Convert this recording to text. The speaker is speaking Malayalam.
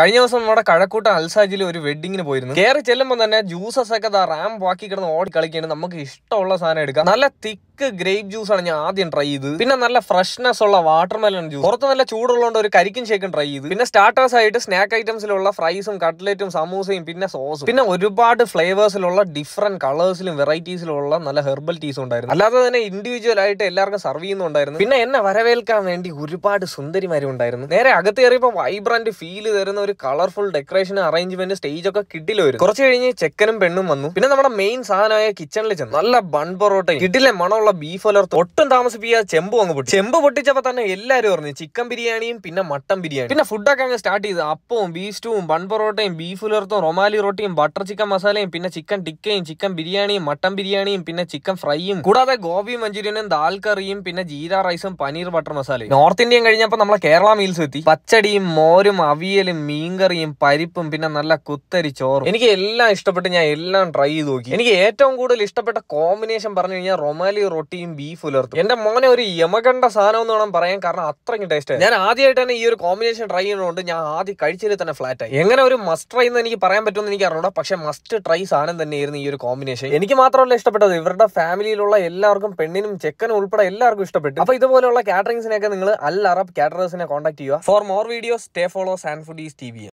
കഴിഞ്ഞ ദിവസം നമ്മുടെ കഴക്കൂട്ടം അൽസാജിൽ ഒരു വെഡിങ്ങിന് പോയിരുന്നു കയറി ചെല്ലുമ്പോൾ തന്നെ ജ്യൂസസ് ഒക്കെ റാം ബാക്കി കിടന്ന് ഓടി കളിക്കുകയാണ് നമുക്ക് ഇഷ്ടമുള്ള സാധനം എടുക്കാം നല്ല തിക്ക് തിക്ക് ഗ്രേപ്പ് ജ്യൂസ് ആണ് ഞാൻ ആദ്യം ട്രൈ ചെയ്തത് പിന്നെ നല്ല ഫ്രഷ്നെസ് ഉള്ള വാട്ടർ മെലൺ ജ്യൂസ് പുറത്ത് നല്ല ചൂടുള്ളതുകൊണ്ട് ഒരു കരിക്കും ഷേക്കും ട്രൈ ചെയ്ത് പിന്നെ സ്റ്റാർട്ടേഴ്സ് ആയിട്ട് സ്നാക്ക് ഐറ്റംസിലുള്ള ഫ്രൈസും കട്ട്ലറ്റും സമൂസയും പിന്നെ സോസും പിന്നെ ഒരുപാട് ഫ്ലേവേഴ്സിലുള്ള ഡിഫറെന്റ് കളേഴ്സിലും വെറൈറ്റീസിലുള്ള നല്ല ഹെർബൽ ടീസും ഉണ്ടായിരുന്നു അല്ലാതെ തന്നെ ഇൻഡിവിജ്വൽ ആയിട്ട് എല്ലാവർക്കും സർവ് ചെയ്യുന്നുണ്ടായിരുന്നു പിന്നെ എന്നെ വരവേൽക്കാൻ വേണ്ടി ഒരുപാട് സുന്ദരിമാരും ഉണ്ടായിരുന്നു നേരെ അകത്ത് കയറിയപ്പോൾ വൈബ്രന്റ് ഫീൽ തരുന്ന ഒരു കളർഫുൾ ഡെക്കറേഷൻ അറേഞ്ച്മെന്റ് സ്റ്റേജ് ഒക്കെ കിട്ടിയില്ല കുറച്ച് കഴിഞ്ഞ് ചെക്കനും പെണ്ണും വന്നു പിന്നെ നമ്മുടെ മെയിൻ സാധനമായ കിച്ചണിൽ ചെന്നു നല്ല ബൺ പൊറോട്ടയും കിട്ടിലെ മണമുള്ള ഉള്ള ബീഫ് അലർത്ത് ഒട്ടും താമസിപ്പിക്കുക ചെമ്പ് അങ്ങ് പൊട്ടി ചെമ്പ് പൊട്ടിച്ചപ്പോൾ തന്നെ എല്ലാരും പറഞ്ഞു ചിക്കൻ ബിരിയാണിയും പിന്നെ മട്ടൻ ബിരിയാണി പിന്നെ ഫുഡൊക്കെ അങ്ങ് സ്റ്റാർട്ട് ചെയ്ത് അപ്പവും ബീഫ് സ്റ്റൂവും ബൺ പൊറോട്ടയും ബീഫ് ഉലർത്തും റൊമാലി റൊട്ടിയും ബട്ടർ ചിക്കൻ മസാലയും പിന്നെ ചിക്കൻ ടിക്കയും ചിക്കൻ ബിരിയാണിയും മട്ടൻ ബിരിയാണിയും പിന്നെ ചിക്കൻ ഫ്രൈയും കൂടാതെ ഗോബി മഞ്ചൂരിയനും ദാൽ കറിയും പിന്നെ ജീര റൈസും പനീർ ബട്ടർ മസാലയും നോർത്ത് ഇന്ത്യൻ കഴിഞ്ഞപ്പോൾ നമ്മളെ കേരള മീൽസ് എത്തി പച്ചടിയും മോരും അവിയലും മീൻകറിയും പരിപ്പും പിന്നെ നല്ല കുത്തരി ചോറും എനിക്ക് എല്ലാം ഇഷ്ടപ്പെട്ട് ഞാൻ എല്ലാം ട്രൈ ചെയ്ത് നോക്കി എനിക്ക് ഏറ്റവും കൂടുതൽ ഇഷ്ടപ്പെട്ട കോമ്പിനേഷൻ പറഞ്ഞു കഴിഞ്ഞാൽ റൊമാലി റൊട്ടിയും ബീഫ് പുലർത്തും എന്റെ മോനെ ഒരു യമകണ്ട സാധനം എന്ന് വേണം പറയാൻ കാരണം അത്രയ്ക്ക് ടേസ്റ്റ് ഞാൻ ആദ്യമായിട്ട് തന്നെ ഈ ഒരു കോമ്പിനേഷൻ ട്രൈ ചെയ്യുന്നതുകൊണ്ട് ഞാൻ ആദ്യം കഴിച്ചതിൽ തന്നെ ഫ്ലാറ്റ് ആയി എങ്ങനെ ഒരു മസ്റ്റ് ട്രൈ എന്ന് എനിക്ക് പറയാൻ പറ്റുമെന്ന് എനിക്ക് അറിഞ്ഞൂടാ പക്ഷെ മസ്റ്റ് ട്രൈ സാധനം തന്നെയായിരുന്നു ഈ ഒരു കോമ്പിനേഷൻ എനിക്ക് മാത്രമല്ല ഇഷ്ടപ്പെട്ടത് ഇവരുടെ ഫാമിലിയിലുള്ള എല്ലാവർക്കും പെണ്ണിനും ചെക്കനും ഉൾപ്പെടെ എല്ലാവർക്കും ഇഷ്ടപ്പെട്ടു അപ്പൊ ഇതുപോലെയുള്ള കാറ്ററിംഗ്സിനെയൊക്കെ നിങ്ങൾ അൽ അറബ് കാറ്ററേഴ്സിനെ കോൺടാക്ട് ചെയ്യുക for more videos stay follow Sanfoodies T V